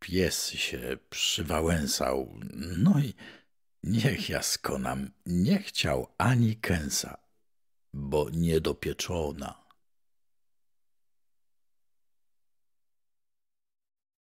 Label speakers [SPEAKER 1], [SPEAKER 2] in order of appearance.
[SPEAKER 1] pies się przywałęsał, no i niech ja skonam, nie chciał ani kęsa, bo niedopieczona.